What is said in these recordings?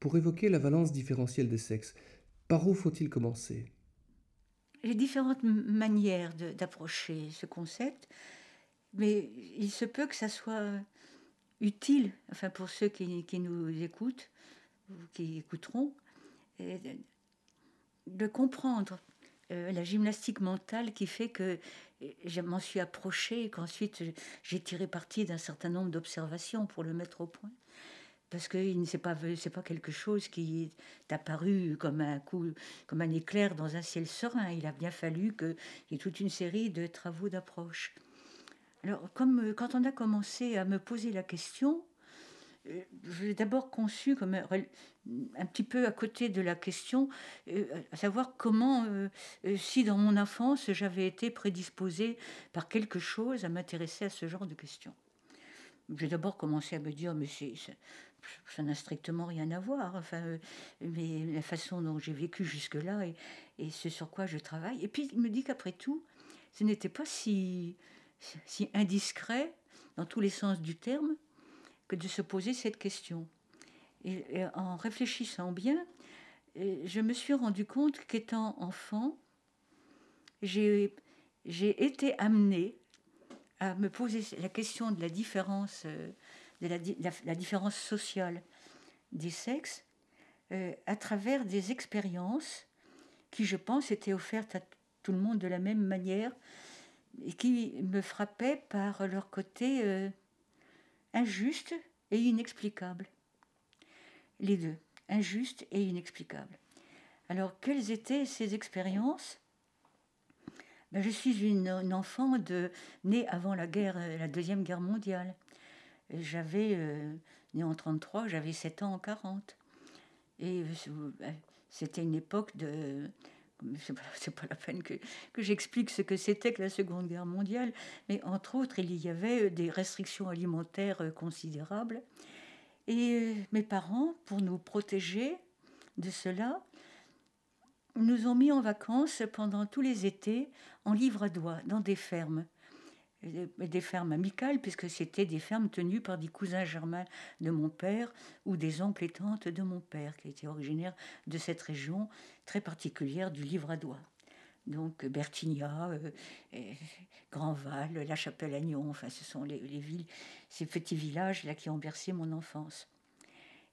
pour évoquer la valence différentielle des sexes. Par où faut-il commencer Les différentes manières d'approcher ce concept, mais il se peut que ça soit utile, enfin pour ceux qui, nous écoutent, ou qui écouteront, euh, de comprendre euh, la gymnastique mentale qui fait que euh, je m'en suis approchée et qu'ensuite j'ai tiré parti d'un certain nombre d'observations pour le mettre au point parce que c'est pas c'est pas quelque chose qui est apparu comme un comme un éclair dans un ciel serein. Il a bien fallu qu'il y ait toute une série de travaux d'approche. Alors comme euh, quand on a commencé à me poser la question, euh, je l'ai d'abord conçu comme un, petit peu à côté de la question, euh, à savoir comment, si dans mon enfance j'avais été prédisposée par quelque chose à m'intéresser à ce genre de questions. J'ai d'abord commencé à me dire, mais c'est ça n'a strictement rien à voir. Enfin, euh, mais la façon dont j'ai vécu jusque-là et, ce sur quoi je travaille. Et puis il me dit qu'après tout, ce n'était pas si, si indiscret, dans tous les sens du terme, que de se poser cette question. Et, et en réfléchissant bien, euh, je me suis rendu compte qu'étant enfant, j'ai été amenée à me poser la question de la différence euh, la, différence sociale des sexes euh, à travers des expériences qui, je pense, étaient offertes à tout le monde de la même manière et qui me frappaient par leur côté euh, injuste et inexplicable. Les deux, injuste et inexplicable. Alors, quelles étaient ces expériences ben, Je suis une, enfant de, née avant la, guerre, euh, la Deuxième Guerre mondiale. J'avais, euh, né en 33, j'avais 7 ans en 40. Et euh, euh, c'était une époque de. C'est pas, pas la peine que, que j'explique ce que c'était que la Seconde Guerre mondiale, mais entre autres, il y avait des restrictions alimentaires considérables. Et mes parents, pour nous protéger de cela, nous ont mis en vacances pendant tous les étés en livre à dans des fermes. Euh, des fermes amicales, puisque c'était des fermes tenues par des cousins germains de mon père ou des oncles et tantes de mon père, qui étaient originaires de cette région très particulière du Livradois. Donc euh, Bertignat euh, Grandval, La Chapelle-Agnon, enfin ce sont les villes, ces petits villages-là qui ont bercé mon enfance.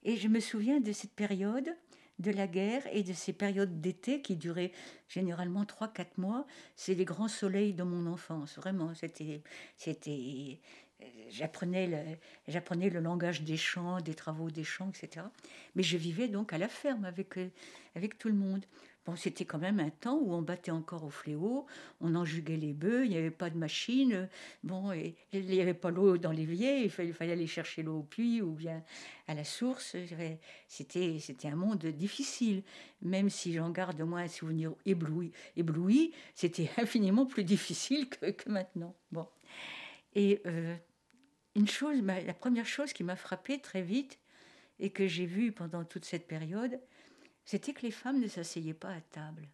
Et je me souviens de cette période de la guerre et de ces périodes d'été qui duraient généralement 3-4 mois. C'est les grands soleils de mon enfance, vraiment. C'était, euh, j'apprenais le, le langage des champs, des travaux des champs, etc. Mais je vivais donc à la ferme avec, euh, avec tout le monde. Bon, c'était quand même un temps où on battait encore au fléau, on enjuguait les bœufs, il n'y avait pas de machine, euh, bon, il n'y avait pas l'eau dans l'évier, il fallait, fallait, aller chercher l'eau au puits ou bien à la source. Euh, c'était, un monde difficile, même si j'en garde moi un souvenir ébloui. ébloui c'était infiniment plus difficile que, maintenant. Bon. Et euh, une chose, la première chose qui m'a frappée très vite et que j'ai vue pendant toute cette période, c'était que les femmes ne s'asseyaient pas à table.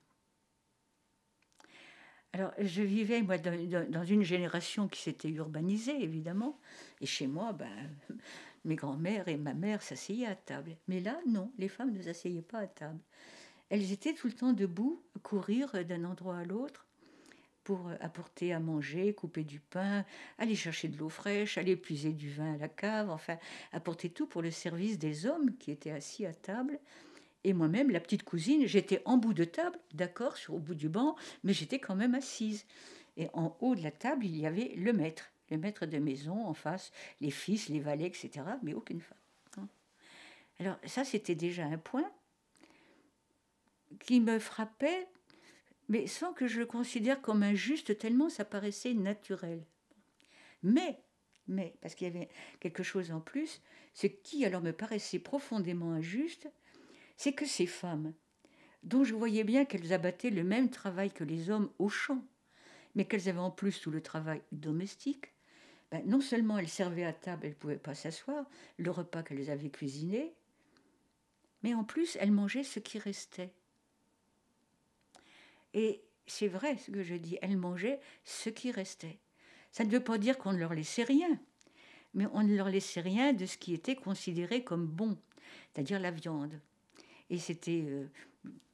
Alors, je vivais moi, dans une génération qui s'était urbanisée, évidemment, et chez moi, ben, mes grands-mères et ma mère s'asseyaient à table. Mais là, non, les femmes ne s'asseyaient pas à table. Elles étaient tout le temps debout, courir d'un endroit à l'autre pour apporter à manger, couper du pain, aller chercher de l'eau fraîche, aller puiser du vin à la cave, enfin, apporter tout pour le service des hommes qui étaient assis à table et moi-même, la petite cousine, j'étais en bout de table, d'accord, sur au bout du banc, mais j'étais quand même assise. Et en haut de la table, il y avait le maître, le maître de maison, en face, les fils, les valets, etc., mais aucune femme. Hein. Alors ça, c'était déjà un point qui me frappait, mais sans que je le considère comme injuste, tellement ça paraissait naturel. Mais, mais, parce qu'il y avait quelque chose en plus, ce qui alors me paraissait profondément injuste, c'est que ces femmes, dont je voyais bien qu'elles abattaient le même travail que les hommes au champ, mais qu'elles avaient en plus tout le travail domestique, ben, non seulement elles servaient à table, elles ne pouvaient pas s'asseoir, le repas qu'elles avaient cuisiné, mais en plus elles mangeaient ce qui restait. Et c'est vrai ce que je dis, elles mangeaient ce qui restait. Ça ne veut pas dire qu'on ne leur laissait rien, mais on ne leur laissait rien de ce qui était considéré comme bon, c'est-à-dire la viande et c'était, euh,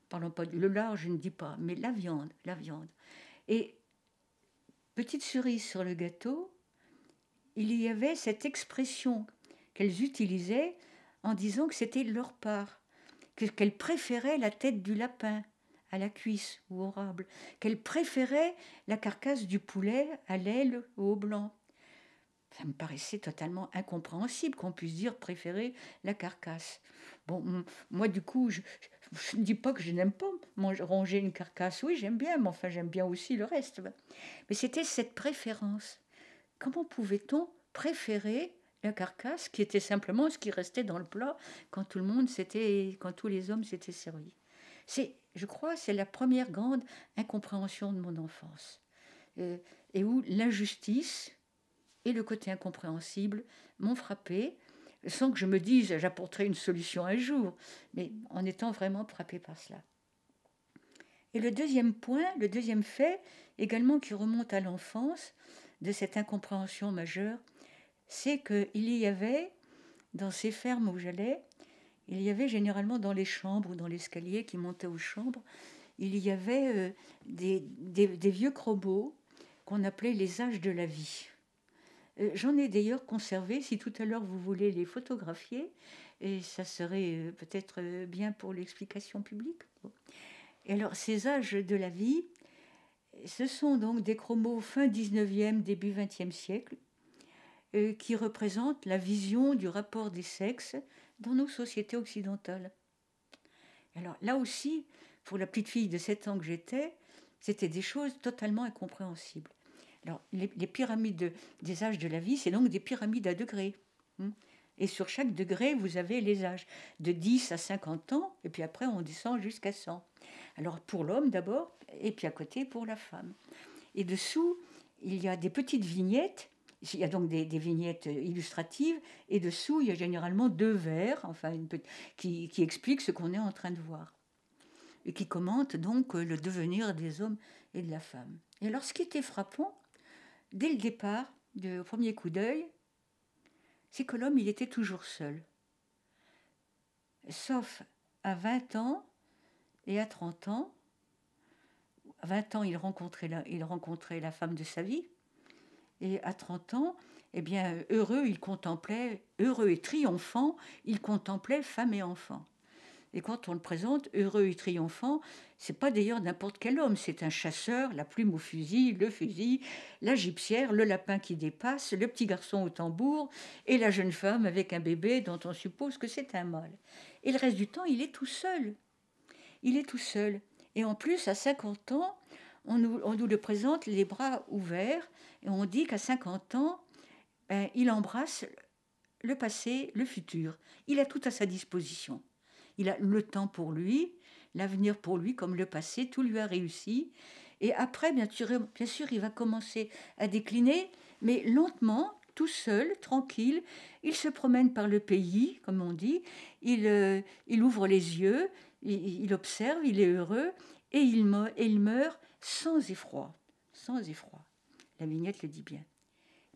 parlons pas du lard, je ne dis pas, mais la viande, la viande. Et petite cerise sur le gâteau, il y avait cette expression qu'elles utilisaient en disant que c'était leur part, qu'elles préféraient la tête du lapin à la cuisse ou au rable, qu'elles préféraient la carcasse du poulet à l'aile ou au blanc. Ça me paraissait totalement incompréhensible qu'on puisse dire préférer la carcasse. Bon, moi du coup, je, ne dis pas que je n'aime pas manger, ronger une carcasse. Oui, j'aime bien, mais enfin j'aime bien aussi le reste. Mais c'était cette préférence. Comment pouvait-on préférer la carcasse qui était simplement ce qui restait dans le plat quand tout le monde s'était, quand tous les hommes s'étaient servis C'est, je crois, c'est la première grande incompréhension de mon enfance. Euh, et où l'injustice, et le côté incompréhensible m'ont frappé sans que je me dise j'apporterai une solution un jour, mais en étant vraiment frappé par cela. Et le deuxième point, le deuxième fait, également qui remonte à l'enfance de cette incompréhension majeure, c'est qu'il y avait, dans ces fermes où j'allais, il y avait généralement dans les chambres ou dans l'escalier qui montait aux chambres, il y avait euh, des, vieux crobots qu'on appelait les âges de la vie. Euh, j'en ai d'ailleurs conservé, si tout à l'heure vous voulez les photographier, et ça serait euh, peut-être euh, bien pour l'explication publique. Et alors, ces âges de la vie, ce sont donc des chromos fin 19e, début 20e siècle, qui représentent la vision du rapport des sexes dans nos sociétés occidentales. Alors là aussi, pour la petite fille de 7 ans que j'étais, c'était des choses totalement incompréhensibles. Alors, les, pyramides des âges de la vie, c'est donc des pyramides à degrés. Hein. et sur chaque degré, vous avez les âges, de 10 à 50 ans, et puis après, on descend jusqu'à 100. Alors, pour l'homme d'abord, et puis à côté, pour la femme. Et dessous, il y a des petites vignettes. Il y a donc des, vignettes illustratives, et dessous, il y a généralement deux vers, enfin, une petite, qui, qui expliquent ce qu'on est en train de voir, et qui commentent donc le devenir des hommes et de la femme. Et alors, ce qui était frappant, dès le départ, au premier coup d'œil, c'est que l'homme, il était toujours seul. Sauf à 20 ans et à 30 ans. À 20 ans, il rencontrait la, il rencontrait la femme de sa vie. Et à 30 ans, eh bien, heureux, il contemplait, heureux et triomphant, il contemplait femme et enfant. Et quand on le présente, heureux et triomphant, c'est pas d'ailleurs n'importe quel homme, c'est un chasseur, la plume au fusil, le fusil, la gypsière, le lapin qui dépasse, le petit garçon au tambour et la jeune femme avec un bébé dont on suppose que c'est un mâle. Et le reste du temps, il est tout seul. Il est tout seul. Et en plus, à 50 ans, on nous, le présente les bras ouverts et on dit qu'à 50 ans, ben, il embrasse le passé, le futur. Il a tout à sa disposition. Il a le temps pour lui, l'avenir pour lui comme le passé, tout lui a réussi. Et après, bien sûr, il va commencer à décliner, mais lentement, tout seul, tranquille. Il se promène par le pays, comme on dit. Il, euh, ouvre les yeux, il, observe, il est heureux, et il, meurt, et il meurt sans effroi. Sans effroi. La vignette le dit bien.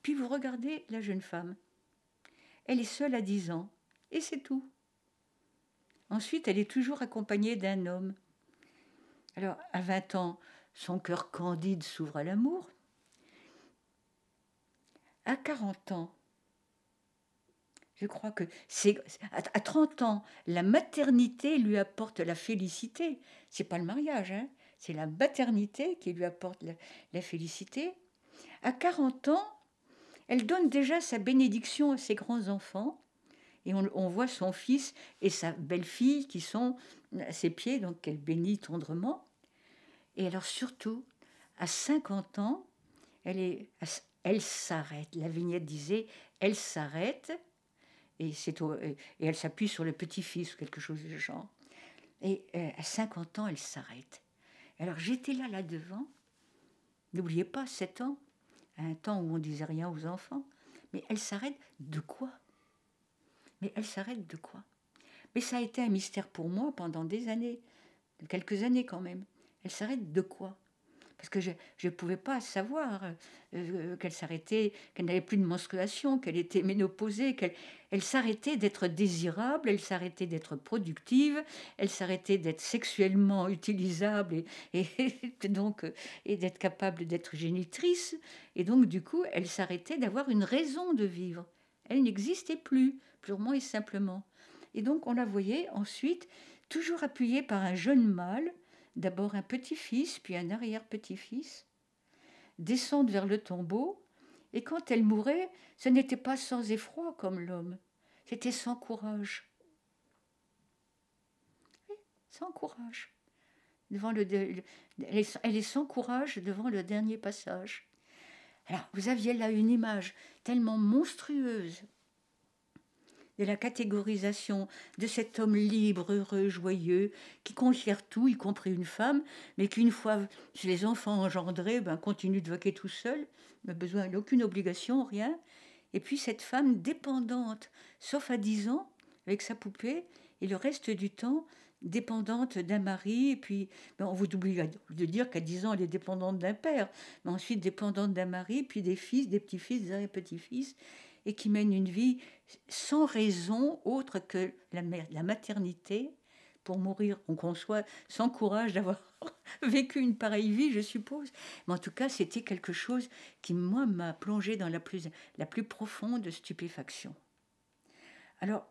Puis vous regardez la jeune femme. Elle est seule à 10 ans, et c'est tout. Ensuite, elle est toujours accompagnée d'un homme. Alors, à 20 ans, son cœur candide s'ouvre à l'amour. À 40 ans, je crois que c'est à 30 ans, la maternité lui apporte la félicité. C'est pas le mariage, hein. c'est la maternité qui lui apporte la, la, félicité. À 40 ans, elle donne déjà sa bénédiction à ses grands enfants et on, voit son fils et sa belle-fille qui sont à ses pieds, donc qu'elle bénit tendrement. Et alors surtout, à 50 ans, elle s'arrête. La vignette disait, elle s'arrête et, elle s'appuie sur le petit-fils ou quelque chose de genre. Et euh, à 50 ans, elle s'arrête. Alors j'étais là, là devant. N'oubliez pas, 7 ans, un temps où on disait rien aux enfants. Mais elle s'arrête de quoi mais elle s'arrête de quoi Mais ça a été un mystère pour moi pendant des années, quelques années quand même. Elle s'arrête de quoi Parce que je ne pouvais pas savoir euh, euh, qu'elle s'arrêtait, qu'elle n'avait plus de menstruation, qu'elle était ménopausée, qu'elle s'arrêtait d'être désirable, elle s'arrêtait d'être productive, elle s'arrêtait d'être sexuellement utilisable donc euh, et d'être capable d'être génitrice. Et donc du coup, elle s'arrêtait d'avoir une raison de vivre. Elle n'existait plus purement et simplement. Et donc on la voyait ensuite toujours appuyée par un jeune mâle, d'abord un petit-fils, puis un arrière-petit-fils, descendre vers le tombeau, et quand elle mourait, ce n'était pas sans effroi comme l'homme, c'était sans courage. sans courage. Devant le, elle est sans courage devant le dernier passage. Alors, vous aviez là une image tellement monstrueuse de la catégorisation de cet homme libre, heureux, joyeux, qui conquiert tout, y compris une femme, mais qu'une une fois les enfants engendrés, ben, continue de vaquer tout seul, n'a besoin d'aucune obligation, rien. Et puis cette femme dépendante, sauf à 10 ans, avec sa poupée, et le reste du temps dépendante d'un mari, et puis ben, on vous oublie de dire qu'à 10 ans elle est dépendante d'un père, mais ensuite dépendante d'un mari, puis des fils, des petits-fils, des petits-fils, et qui mène une vie sans raison autre que la, maternité pour mourir. On conçoit sans courage d'avoir vécu une pareille vie, je suppose. Mais en tout cas, c'était quelque chose qui, moi, m'a plongé dans la plus, profonde stupéfaction. Alors,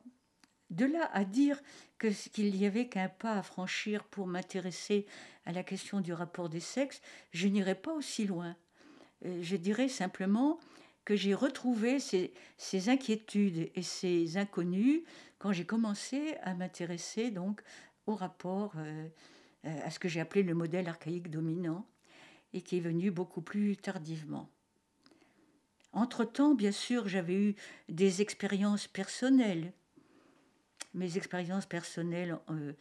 de là à dire que qu'il n'y avait qu'un pas à franchir pour m'intéresser à la question du rapport des sexes, je n'irai pas aussi loin. Euh, je dirais simplement que j'ai retrouvé ces, inquiétudes et ces inconnus quand j'ai commencé à m'intéresser donc au rapport euh, euh, à ce que j'ai appelé le modèle archaïque dominant et qui est venu beaucoup plus tardivement. Entre-temps, bien sûr, j'avais eu des expériences personnelles, mes expériences personnelles euh,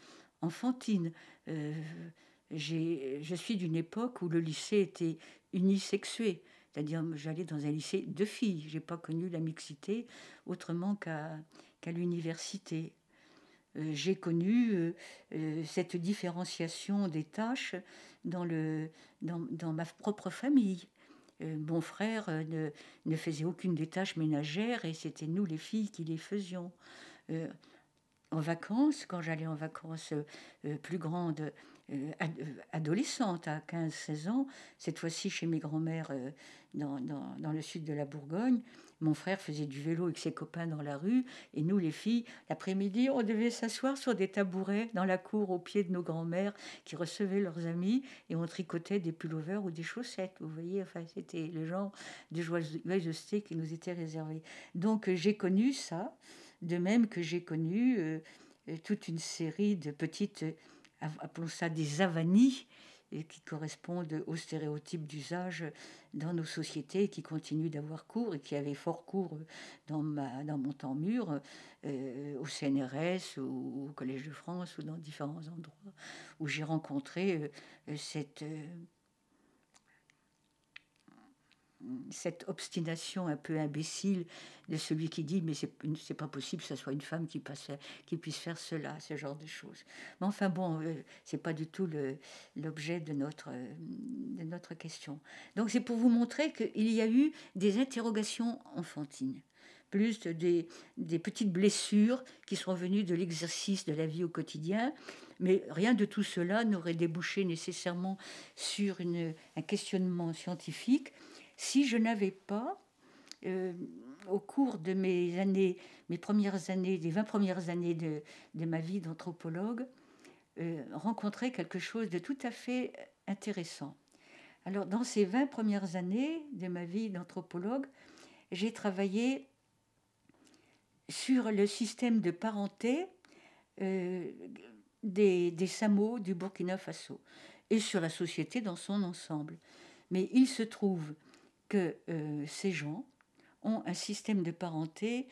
enfantines. je suis d'une époque où le lycée était unisexué. C'est-à-dire, j'allais dans un lycée de filles. J'ai pas connu la mixité autrement qu'à l'université. Euh, j'ai connu euh, euh, cette différenciation des tâches dans, le, dans, dans ma propre famille. mon frère ne, ne, faisait aucune des tâches ménagères et c'était nous les filles qui les faisions en vacances, quand j'allais en vacances plus grande euh, euh, adolescente, à hein, 15-16 ans, cette fois-ci chez mes grands-mères euh, dans, le sud de la Bourgogne. Mon frère faisait du vélo avec ses copains dans la rue, et nous, les filles, l'après-midi, on devait s'asseoir sur des tabourets dans la cour au pied de nos grands-mères qui recevaient leurs amis, et on tricotait des pullovers ou des chaussettes. Vous voyez, enfin, c'était le genre de joyeuseté qui nous était réservé. Donc, j'ai connu ça, de même que j'ai connu toute une série de petites appelons ça des avanies, et qui correspondent aux stéréotypes d'usage dans nos sociétés et qui continuent d'avoir cours et qui avaient fort cours dans, ma, dans mon temps mûr, euh, au CNRS, ou au Collège de France ou dans différents endroits où j'ai rencontré euh, cette... Euh, cette obstination un peu imbécile de celui qui dit mais c'est pas possible que ce soit une femme qui, passe, qui puisse faire cela, ce genre de choses. Mais enfin bon, euh, c'est pas du tout l'objet de notre, euh, de notre question. Donc c'est pour vous montrer qu'il y a eu des interrogations enfantines plus des, des, petites blessures qui sont venues de l'exercice de la vie au quotidien. Mais rien de tout cela n'aurait débouché nécessairement sur une, un questionnement scientifique si je n'avais pas, euh, au cours de mes années, mes premières années, des 20 premières années de, ma vie d'anthropologue, euh, rencontré quelque chose de tout à fait intéressant. Alors, dans ces 20 premières années de ma vie d'anthropologue, j'ai travaillé sur le système de parenté euh, des, des Samos du Burkina Faso et sur la société dans son ensemble. Mais il se trouve que euh, ces gens ont un système de parenté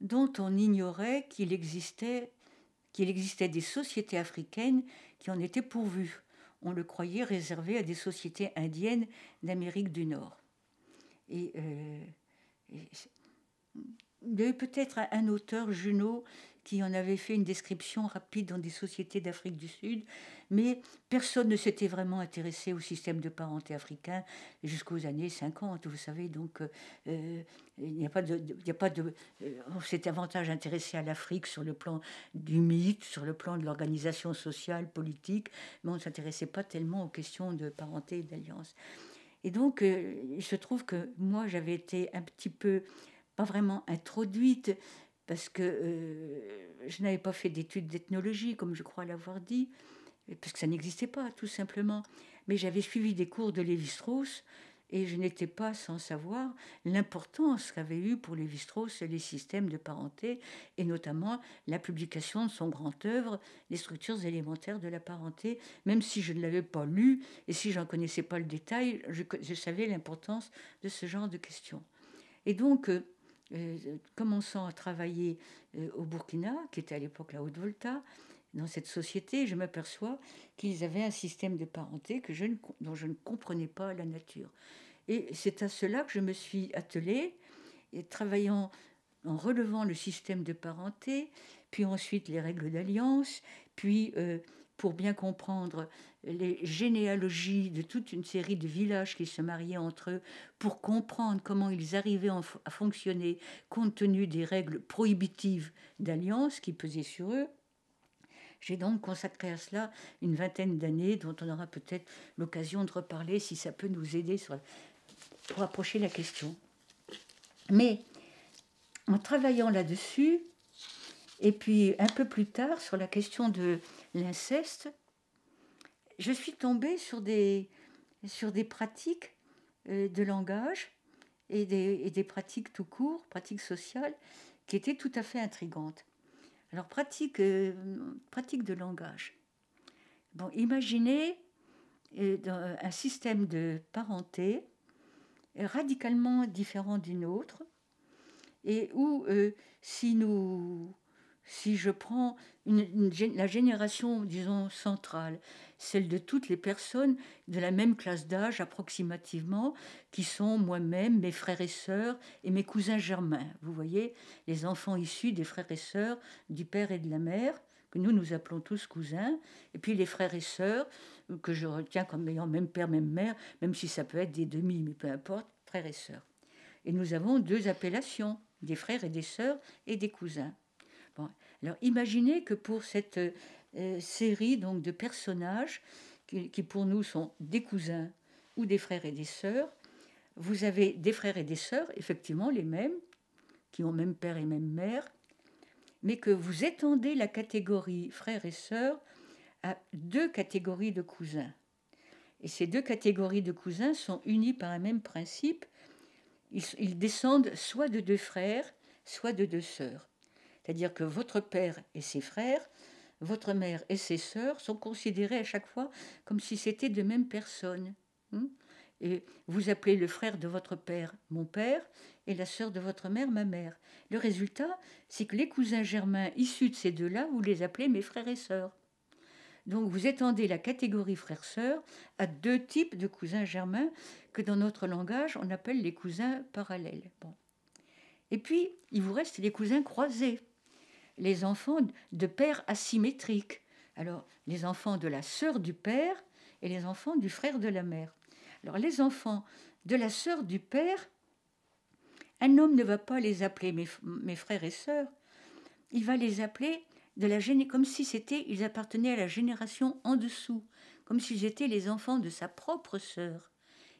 dont on ignorait qu'il existait, qu'il existait des sociétés africaines qui en étaient pourvues. On le croyait réservé à des sociétés indiennes d'Amérique du Nord. Et, euh, il y a peut-être un, auteur, Junot, qui en avait fait une description rapide dans des sociétés d'Afrique du Sud, mais personne ne s'était vraiment intéressé au système de parenté africain jusqu'aux années 50, vous savez, donc euh, euh, il n'y a pas de... Il a pas de euh, on davantage intéressé à l'Afrique sur le plan du mythe, sur le plan de l'organisation sociale, politique, mais on ne s'intéressait pas tellement aux questions de parenté et d'alliance. Et donc, je il se trouve que moi, j'avais été un petit peu, pas vraiment introduite, parce que euh, je n'avais pas fait d'études d'ethnologie, comme je crois l'avoir dit, parce que ça n'existait pas, tout simplement. Mais j'avais suivi des cours de Lévi-Strauss, et je n'étais pas sans savoir l'importance qu'avait eu pour Lévi-Strauss les systèmes de parenté, et notamment la publication de son grand œuvre, Les structures élémentaires de la parenté. Même si je ne l'avais pas lu, et si j'en connaissais pas le détail, je, je savais l'importance de ce genre de questions. Et donc, euh, euh, commençant à travailler euh, au Burkina, qui était à l'époque la Haute-Volta, dans cette société, je m'aperçois qu'ils avaient un système de parenté que je ne, dont je ne comprenais pas la nature. Et c'est à cela que je me suis attelée, et travaillant en relevant le système de parenté, puis ensuite les règles d'alliance, puis euh, pour bien comprendre les généalogies de toute une série de villages qui se mariaient entre eux, pour comprendre comment ils arrivaient à fonctionner compte tenu des règles prohibitives d'alliance qui pesaient sur eux. J'ai donc consacré à cela une vingtaine d'années dont on aura peut-être l'occasion de reparler si ça peut nous aider sur, pour approcher la question. Mais en travaillant là-dessus, et puis un peu plus tard sur la question de l'inceste, je suis tombée sur des, sur des pratiques euh, de langage et des, pratiques tout court, pratiques sociales, qui étaient tout à fait intrigantes. Alors, pratique, euh, de langage. Bon, imaginez euh, un système de parenté radicalement différent d'une autre, et où, si nous si je prends la génération, disons, centrale, celle de toutes les personnes de la même classe d'âge approximativement, qui sont moi-même, mes frères et sœurs et mes cousins germains, vous voyez, les enfants issus des frères et sœurs du père et de la mère, que nous nous appelons tous cousins, et puis les frères et sœurs, euh, que je retiens comme ayant même père, même mère, même si ça peut être des demi, mais peu importe, frères et sœurs. Et nous avons deux appellations, des frères et des sœurs et des cousins. Alors imaginez que pour cette euh, série donc de personnages qui, pour nous sont des cousins ou des frères et des sœurs, vous avez des frères et des sœurs, effectivement les mêmes, qui ont même père et même mère, mais que vous étendez la catégorie frères et sœurs à deux catégories de cousins. Et ces deux catégories de cousins sont unies par un même principe. Ils, ils descendent soit de deux frères, soit de deux sœurs. C'est-à-dire que votre père et ses frères, votre mère et ses sœurs sont considérés à chaque fois comme si c'était de même personne. Hein. Et vous appelez le frère de votre père mon père et la sœur de votre mère ma mère. Le résultat, c'est que les cousins germains issus de ces deux-là, vous les appelez mes frères et sœurs. Donc vous étendez la catégorie frère-sœur à deux types de cousins germains que dans notre langage on appelle les cousins parallèles. Bon. Et puis, il vous reste les cousins croisés les enfants de pères asymétriques. Alors, les enfants de la sœur du père et les enfants du frère de la mère. Alors, les enfants de la sœur du père, un homme ne va pas les appeler mes, mes frères et sœurs, il va les appeler de la comme si c'était ils appartenaient à la génération en dessous, comme s'ils étaient les enfants de sa propre sœur.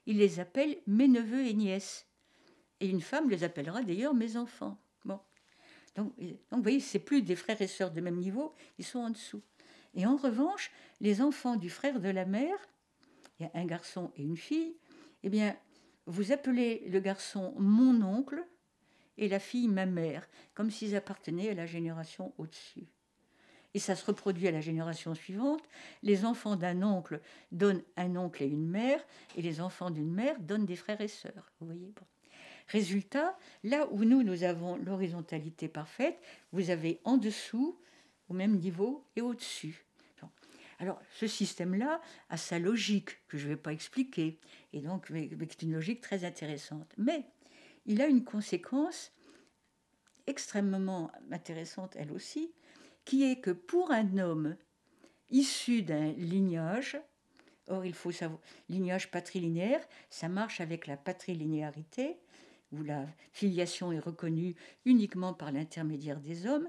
Il les appelle mes neveux et nièces. Et une femme les appellera d'ailleurs mes enfants. Donc, vous voyez, c'est plus des frères et sœurs de même niveau, ils sont en dessous. Et en revanche, les enfants du frère de la mère, il y a un garçon et une fille, eh bien, vous appelez le garçon mon oncle et la fille ma mère, comme s'ils appartenaient à la génération au-dessus. Et ça se reproduit à la génération suivante. Les enfants d'un oncle donnent un oncle et une mère, et les enfants d'une mère donnent des frères et sœurs. Vous voyez Résultat, là où nous, nous avons l'horizontalité parfaite, vous avez en dessous, au même niveau, et au-dessus. Alors, ce système-là a sa logique que je ne vais pas expliquer, et donc, mais, qui est une logique très intéressante. Mais il a une conséquence extrêmement intéressante, elle aussi, qui est que pour un homme issu d'un lignage, or il faut savoir, lignage patrilinéaire, ça marche avec la patrilinéarité, où la filiation est reconnue uniquement par l'intermédiaire des hommes,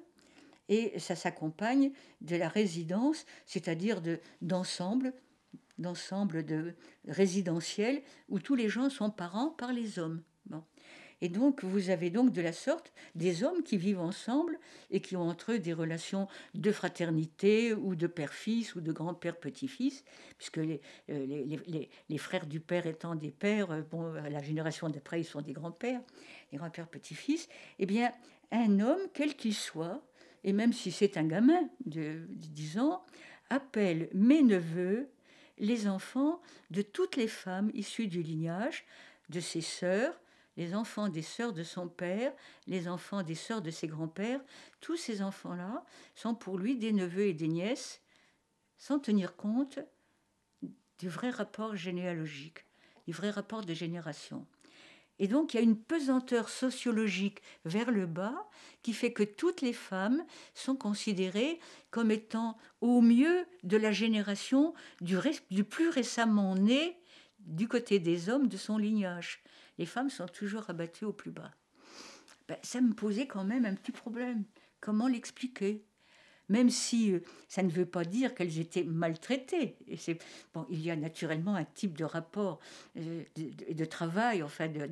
et ça s'accompagne de la résidence, c'est-à-dire d'ensemble, d'ensemble de résidentiel où tous les gens sont parents par les hommes. Et donc, vous avez donc de la sorte des hommes qui vivent ensemble et qui ont entre eux des relations de fraternité ou de père-fils ou de grand-père-petit-fils, puisque euh, les, les, frères du père étant des pères, euh, bon, euh, la génération d'après, ils sont des grands-pères, des grands-pères-petits-fils. Eh bien, un homme, quel qu'il soit, et même si c'est un gamin de, de 10 ans, appelle mes neveux les enfants de toutes les femmes issues du lignage, de ses sœurs, les enfants des sœurs de son père, les enfants des sœurs de ses grands-pères, tous ces enfants-là sont pour lui des neveux et des nièces, sans tenir compte du vrai rapport généalogique, du vrai rapport de génération. Et donc il y a une pesanteur sociologique vers le bas qui fait que toutes les femmes sont considérées comme étant au mieux de la génération du, plus récemment né du côté des hommes de son lignage les femmes sont toujours abattues au plus bas. Ben, ça me posait quand même un petit problème. Comment l'expliquer même si euh, ça ne veut pas dire qu'elles étaient maltraitées. Et c'est, bon, il y a naturellement un type de rapport euh, de, de, travail, enfin de,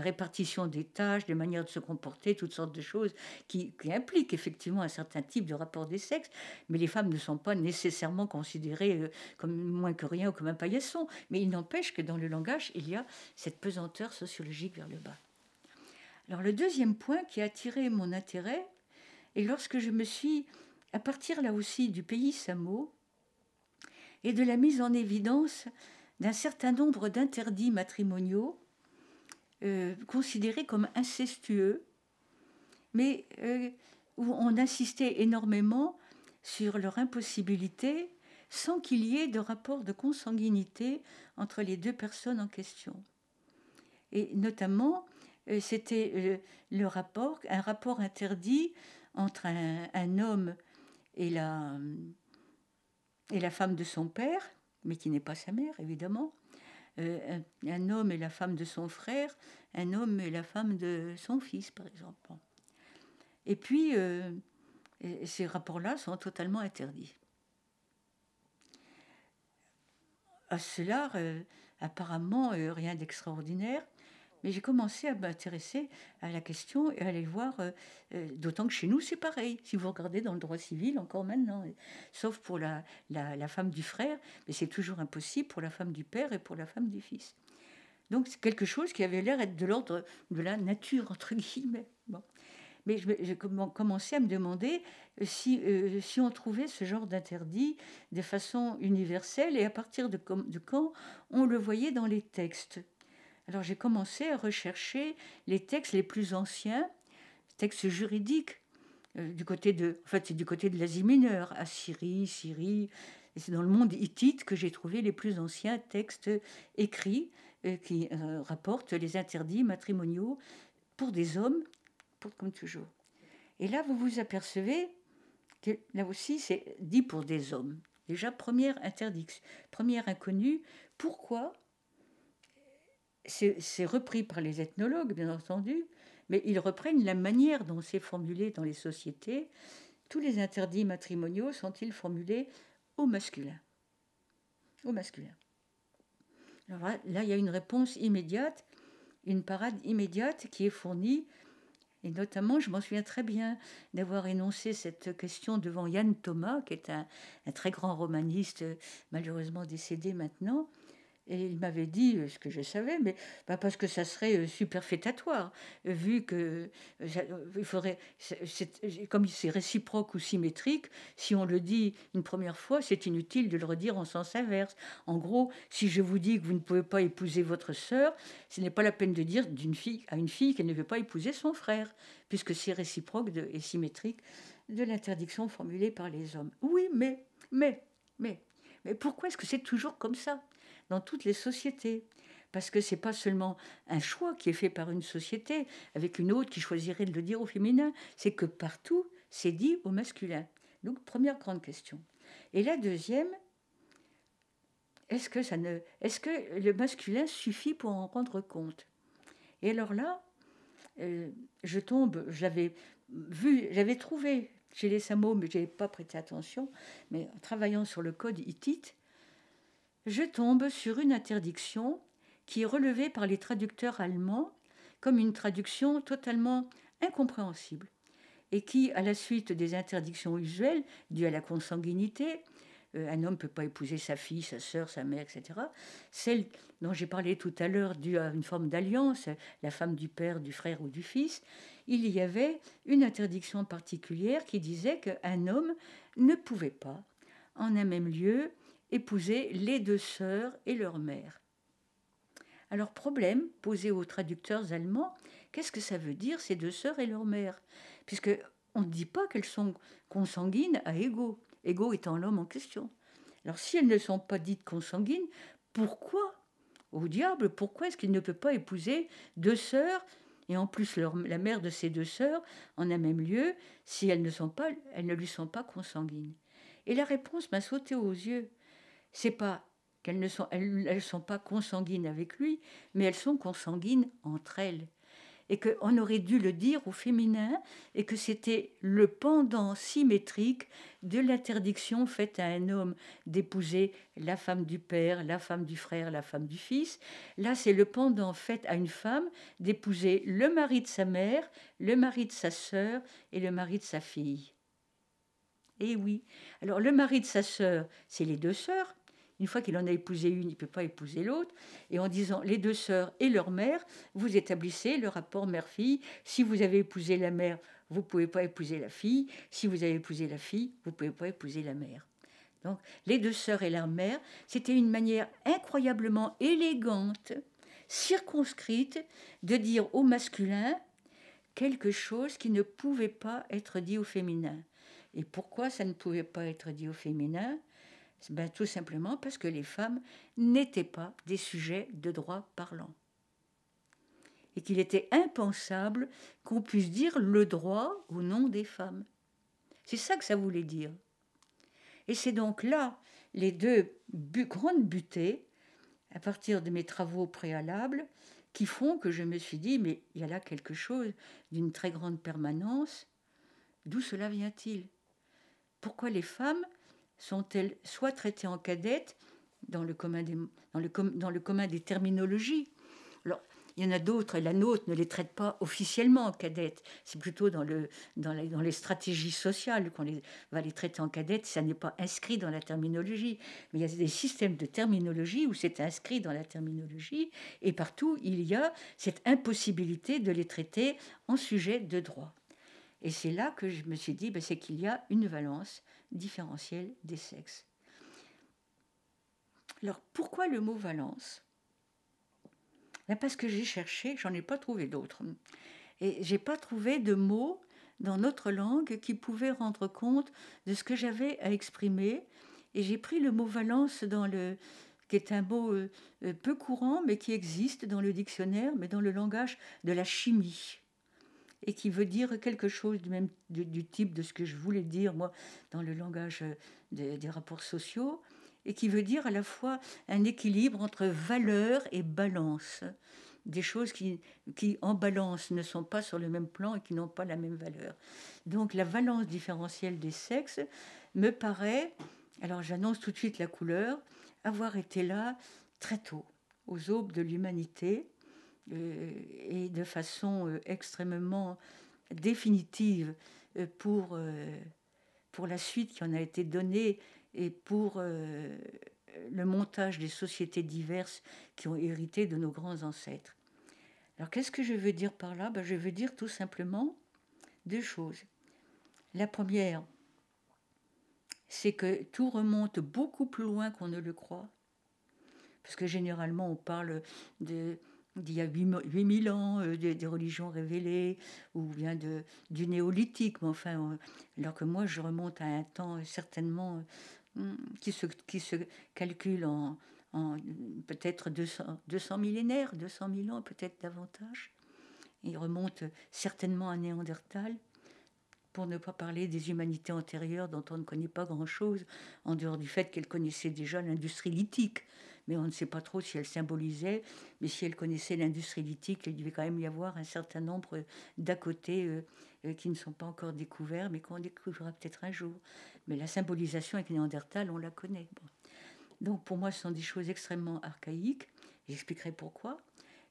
répartition des tâches, de manière de se comporter, toutes sortes de choses qui, qui impliquent effectivement un certain type de rapport des sexes, mais les femmes ne sont pas nécessairement considérées euh, comme moins que rien ou comme un paillasson. Mais il n'empêche que dans le langage, il y a cette pesanteur sociologique vers le bas. Alors le deuxième point qui a attiré mon intérêt, et lorsque je me suis, à partir là aussi du pays Samo et de la mise en évidence d'un certain nombre d'interdits matrimoniaux euh, considérés comme incestueux, mais euh, où on insistait énormément sur leur impossibilité sans qu'il y ait de rapport de consanguinité entre les deux personnes en question. Et notamment, euh, c'était le rapport, un rapport interdit entre un, homme et la, et la femme de son père, mais qui n'est pas sa mère, évidemment, euh, un, homme et la femme de son frère, un homme et la femme de son fils, par exemple. Et puis, euh, ces rapports-là sont totalement interdits. À cela, euh, apparemment, rien d'extraordinaire, mais j'ai commencé à m'intéresser à la question et à aller voir, euh, euh, d'autant que chez nous c'est pareil, si vous regardez dans le droit civil encore maintenant, euh, sauf pour la, la, femme du frère, mais c'est toujours impossible pour la femme du père et pour la femme du fils. Donc c'est quelque chose qui avait l'air d'être de l'ordre de la nature, entre guillemets. Bon. Mais j'ai commencé à me demander si, si on trouvait ce genre d'interdit de façon universelle et à partir de, de quand on le voyait dans les textes. Alors j'ai commencé à rechercher les textes les plus anciens, textes juridiques, euh, du côté de, du côté de l'Asie mineure, Assyrie, Syrie, et c'est dans le monde hittite que j'ai trouvé les plus anciens textes écrits euh, qui euh, rapportent les interdits matrimoniaux pour des hommes, pour comme toujours. Et là vous vous apercevez que là aussi c'est dit pour des hommes. Déjà première interdiction, première inconnue. Pourquoi c'est repris par les ethnologues, bien entendu, mais ils reprennent la manière dont c'est formulé dans les sociétés. Tous les interdits matrimoniaux sont-ils formulés au masculin Au masculin. là, il y a une réponse immédiate, une parade immédiate qui est fournie. Et notamment, je m'en souviens très bien d'avoir énoncé cette question devant Yann Thomas, qui est un très grand romaniste, malheureusement décédé maintenant, et il m'avait dit euh, ce que je savais, mais pas bah, parce que ça serait euh, superfétatoire, euh, vu que il faudrait, c comme c'est réciproque ou symétrique, si on le dit une première fois, c'est inutile de le redire en sens inverse. En gros, si je vous dis que vous ne pouvez pas épouser votre sœur, ce n'est pas la peine de dire d'une fille à une fille qu'elle ne veut pas épouser son frère, puisque c'est réciproque et symétrique de l'interdiction formulée par les hommes. Oui, mais, mais, mais, mais pourquoi est-ce que c'est toujours comme ça dans toutes les sociétés. Parce que ce n'est pas seulement un choix qui est fait par une société avec une autre qui choisirait de le dire au féminin, c'est que partout, c'est dit au masculin. Donc, première grande question. Et la deuxième, est-ce que, ça ne, est-ce que le masculin suffit pour en rendre compte Et alors là, euh, je tombe, j'avais vu, j'avais trouvé chez les Samo, mais je n'avais pas prêté attention, mais en travaillant sur le code hittite, je tombe sur une interdiction qui est relevée par les traducteurs allemands comme une traduction totalement incompréhensible et qui, à la suite des interdictions usuelles dues à la consanguinité, euh, un homme ne peut pas épouser sa fille, sa sœur, sa mère, etc. Celle dont j'ai parlé tout à l'heure, due à une forme d'alliance, la femme du père, du frère ou du fils, il y avait une interdiction particulière qui disait qu'un homme ne pouvait pas, en un même lieu, épouser les deux sœurs et leur mère. Alors problème posé aux traducteurs allemands, qu'est-ce que ça veut dire ces deux sœurs et leur mère Puisque on ne dit pas qu'elles sont consanguines à Ego, Ego étant l'homme en question. Alors si elles ne sont pas dites consanguines, pourquoi Au diable, pourquoi est-ce qu'il ne peut pas épouser deux sœurs et en plus la mère de ces deux sœurs en a même lieu si elles ne, sont pas, elles ne lui sont pas consanguines Et la réponse m'a sauté aux yeux. C'est pas qu'elles ne sont, elles, sont pas consanguines avec lui, mais elles sont consanguines entre elles. Et qu'on aurait dû le dire au féminin, et que c'était le pendant symétrique de l'interdiction faite à un homme d'épouser la femme du père, la femme du frère, la femme du fils. Là, c'est le pendant fait à une femme d'épouser le mari de sa mère, le mari de sa sœur et le mari de sa fille. Et eh oui, alors le mari de sa sœur, c'est les deux sœurs, une fois qu'il en a épousé une, il ne peut pas épouser l'autre. Et en disant les deux sœurs et leur mère, vous établissez le rapport mère-fille. Si vous avez épousé la mère, vous ne pouvez pas épouser la fille. Si vous avez épousé la fille, vous ne pouvez pas épouser la mère. Donc les deux sœurs et leur mère, c'était une manière incroyablement élégante, circonscrite, de dire au masculin quelque chose qui ne pouvait pas être dit au féminin. Et pourquoi ça ne pouvait pas être dit au féminin ben, tout simplement parce que les femmes n'étaient pas des sujets de droit parlant. Et qu'il était impensable qu'on puisse dire le droit au nom des femmes. C'est ça que ça voulait dire. Et c'est donc là les deux grandes butées, à partir de mes travaux préalables, qui font que je me suis dit, mais il y a là quelque chose d'une très grande permanence. D'où cela vient-il Pourquoi les femmes sont-elles soit traitées en cadette dans le commun des, terminologies Alors, il y en a d'autres, et la nôtre ne les traite pas officiellement en cadette. C'est plutôt dans, les, stratégies sociales qu'on va les traiter en cadette. Ça n'est pas inscrit dans la terminologie. Mais il y a des systèmes de terminologie où c'est inscrit dans la terminologie. Et partout, il y a cette impossibilité de les traiter en sujet de droit. Et c'est là que je me suis dit, ben, c'est qu'il y a une valence Différentiel des sexes. Alors pourquoi le mot valence ben, Parce que j'ai cherché, j'en ai pas trouvé d'autres. Et j'ai pas trouvé de mots dans notre langue qui pouvait rendre compte de ce que j'avais à exprimer. Et j'ai pris le mot valence dans le, qui est un mot euh, peu courant, mais qui existe dans le dictionnaire, mais dans le langage de la chimie et qui veut dire quelque chose du même du, type de ce que je voulais dire moi dans le langage euh, des, rapports sociaux et qui veut dire à la fois un équilibre entre valeur et balance, des choses qui, qui en balance ne sont pas sur le même plan et qui n'ont pas la même valeur. Donc la valence différentielle des sexes me paraît, alors j'annonce tout de suite la couleur, avoir été là très tôt, aux aubes de l'humanité, euh, et de façon euh, extrêmement définitive euh, pour, pour la suite qui en a été donnée et pour le montage des sociétés diverses qui ont hérité de nos grands ancêtres. Alors qu'est-ce que je veux dire par là ben, Je veux dire tout simplement deux choses. La première, c'est que tout remonte beaucoup plus loin qu'on ne le croit, parce que généralement on parle de, d'il y a 8000 ans, euh, des, religions révélées, ou bien du néolithique. Mais enfin, euh, alors que moi, je remonte à un temps euh, certainement hmm, qui, se, calcule en, peut-être 200, 200 millénaires, 200 000 ans, peut-être davantage. Il remonte certainement à Néandertal, pour ne pas parler des humanités antérieures dont on ne connaît pas grand-chose, en dehors du fait qu'elles connaissaient déjà l'industrie lithique mais on ne sait pas trop si elle symbolisait, mais si elle connaissait l'industrie lithique, il devait quand même y avoir un certain nombre d'à côté euh, euh, qui ne sont pas encore découverts, mais qu'on découvrira peut-être un jour. Mais la symbolisation avec Néandertal, on la connaît. Donc pour moi, ce sont des choses extrêmement archaïques. J'expliquerai pourquoi.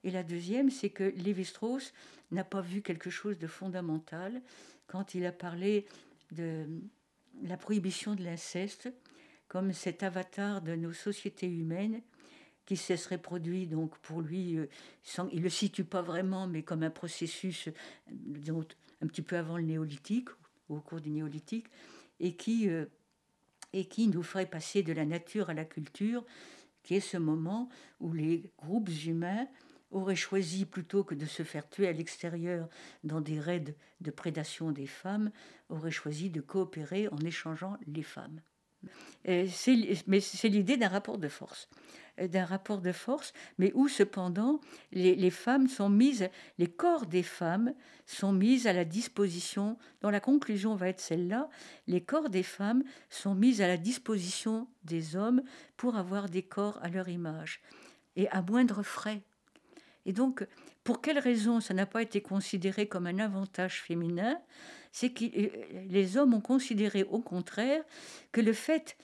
Et la deuxième, c'est que Lévi-Strauss n'a pas vu quelque chose de fondamental quand il a parlé de la prohibition de l'inceste comme cet avatar de nos sociétés humaines qui se serait produit, donc pour lui, euh, il ne le situe pas vraiment, mais comme un processus euh, un petit peu avant le néolithique, au cours du néolithique, et qui, euh, et qui nous ferait passer de la nature à la culture, qui est ce moment où les groupes humains auraient choisi, plutôt que de se faire tuer à l'extérieur dans des raids de prédation des femmes, auraient choisi de coopérer en échangeant les femmes. Euh, mais c'est l'idée d'un rapport de force euh, d'un rapport de force, mais où cependant les, femmes sont mises, les corps des femmes sont mises à la disposition, dont la conclusion va être celle-là, les corps des femmes sont mises à la disposition des hommes pour avoir des corps à leur image, et à moindre frais. Et donc, pour quelles raisons ça n'a pas été considéré comme un avantage féminin c'est que euh, les hommes ont considéré au contraire que le fait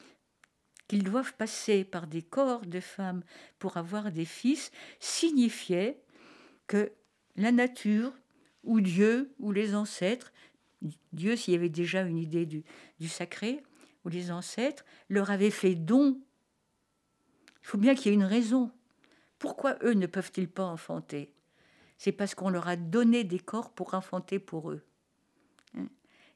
qu'ils doivent passer par des corps de femmes pour avoir des fils signifiait que la nature ou Dieu ou les ancêtres, Dieu s'il y avait déjà une idée du, du sacré, ou les ancêtres leur avaient fait don. Il faut bien qu'il y ait une raison. Pourquoi eux ne peuvent-ils pas enfanter C'est parce qu'on leur a donné des corps pour enfanter pour eux.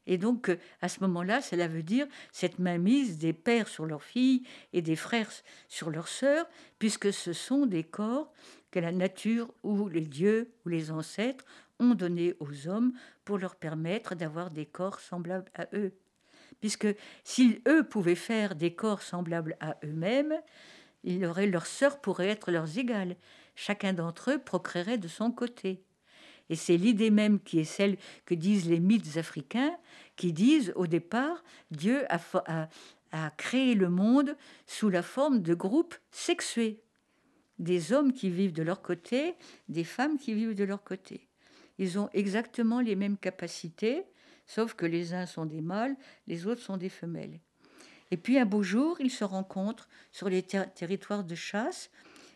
Et donc, euh, à ce moment-là, cela veut dire cette mainmise des pères sur leurs filles et des frères sur leurs sœurs, puisque ce sont des corps que la nature ou les dieux ou les ancêtres ont donnés aux hommes pour leur permettre d'avoir des corps semblables à eux. Puisque s'ils, eux pouvaient faire des corps semblables à eux-mêmes, ils auraient, leurs sœurs pourraient être leurs égales. Chacun d'entre eux procréerait de son côté. Et c'est l'idée même qui est celle que disent les mythes africains, qui disent au départ, Dieu a, créé le monde sous la forme de groupes sexués, des hommes qui vivent de leur côté, des femmes qui vivent de leur côté. Ils ont exactement les mêmes capacités, sauf que les uns sont des mâles, les autres sont des femelles. Et puis un beau jour, ils se rencontrent sur les territoires de chasse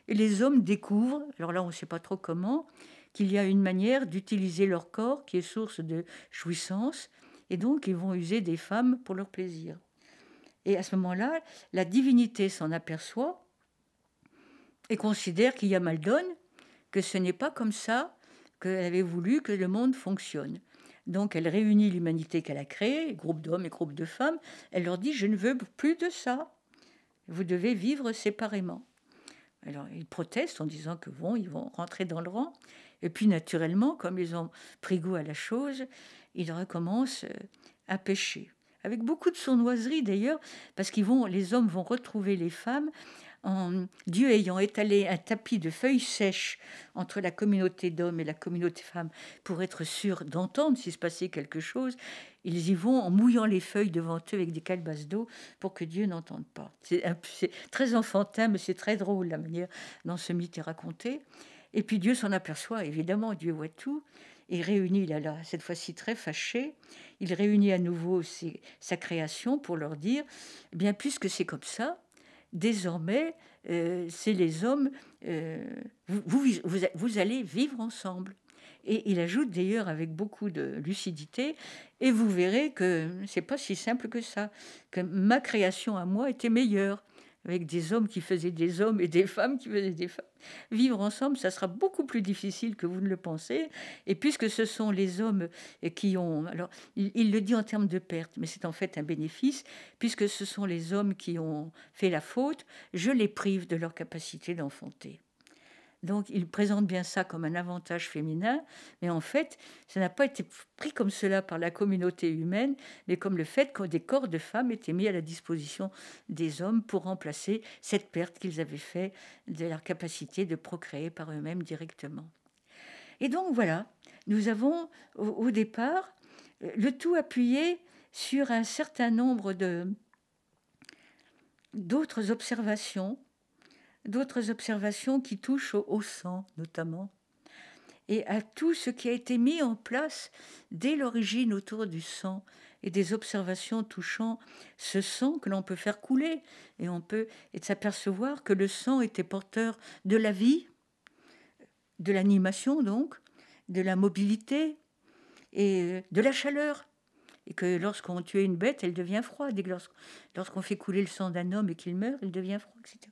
et les hommes découvrent, alors là on ne sait pas trop comment, qu'il y a une manière d'utiliser leur corps qui est source de jouissance, et donc ils vont user des femmes pour leur plaisir. Et à ce moment-là, la divinité s'en aperçoit et considère qu'il y a mal donne, que ce n'est pas comme ça qu'elle avait voulu que le monde fonctionne. Donc elle réunit l'humanité qu'elle a créée, groupe d'hommes et groupe de femmes, elle leur dit, je ne veux plus de ça, vous devez vivre séparément. Alors ils protestent en disant que bon, ils vont rentrer dans le rang. Et puis naturellement, comme ils ont pris goût à la chose, ils recommencent euh, à pêcher. Avec beaucoup de sournoiserie d'ailleurs, parce qu'ils vont, les hommes vont retrouver les femmes en Dieu ayant étalé un tapis de feuilles sèches entre la communauté d'hommes et la communauté de femmes pour être sûr d'entendre s'il se passait quelque chose, ils y vont en mouillant les feuilles devant eux avec des calebasses d'eau pour que Dieu n'entende pas. C'est très enfantin, mais c'est très drôle la manière dont ce mythe est raconté. Et puis Dieu s'en aperçoit, évidemment, Dieu voit tout. Et réunit, là, là, cette fois-ci très fâché, il réunit à nouveau sa création pour leur dire, eh bien puisque c'est comme ça, désormais, euh, c'est les hommes, euh, vous, vous, allez vivre ensemble. Et il ajoute d'ailleurs avec beaucoup de lucidité, et vous verrez que c'est pas si simple que ça, que ma création à moi était meilleure avec des hommes qui faisaient des hommes et des femmes qui faisaient des femmes. Vivre ensemble, ça sera beaucoup plus difficile que vous ne le pensez. Et puisque ce sont les hommes qui ont... Alors, il, le dit en termes de perte, mais c'est en fait un bénéfice, puisque ce sont les hommes qui ont fait la faute, je les prive de leur capacité d'enfanter. Donc il présente bien ça comme un avantage féminin, mais en fait, ça n'a pas été pris comme cela par la communauté humaine, mais comme le fait que des corps de femmes étaient mis à la disposition des hommes pour remplacer cette perte qu'ils avaient faite de leur capacité de procréer par eux-mêmes directement. Et donc voilà, nous avons au, départ le tout appuyé sur un certain nombre d'autres observations d'autres observations qui touchent au, sang notamment et à tout ce qui a été mis en place dès l'origine autour du sang et des observations touchant ce sang que l'on peut faire couler et on peut s'apercevoir que le sang était porteur de la vie, de l'animation donc, de la mobilité et euh, de la chaleur et que lorsqu'on tue une bête, elle devient froide, et lorsqu'on fait couler le sang d'un homme et qu'il meurt, il devient froid, etc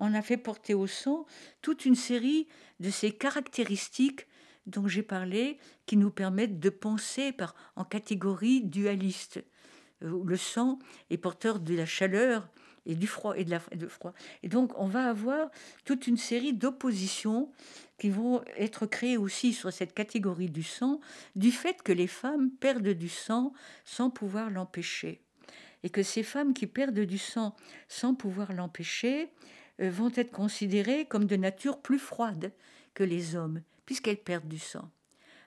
on a fait porter au sang toute une série de ces caractéristiques dont j'ai parlé, qui nous permettent de penser en catégorie dualiste. Euh, le sang est porteur de la chaleur et du froid de la de froid. Et donc on va avoir toute une série d'oppositions qui vont être créées aussi sur cette catégorie du sang du fait que les femmes perdent du sang sans pouvoir l'empêcher et que ces femmes qui perdent du sang sans pouvoir l'empêcher euh, vont être considérées comme de nature plus froide que les hommes, puisqu'elles perdent du sang.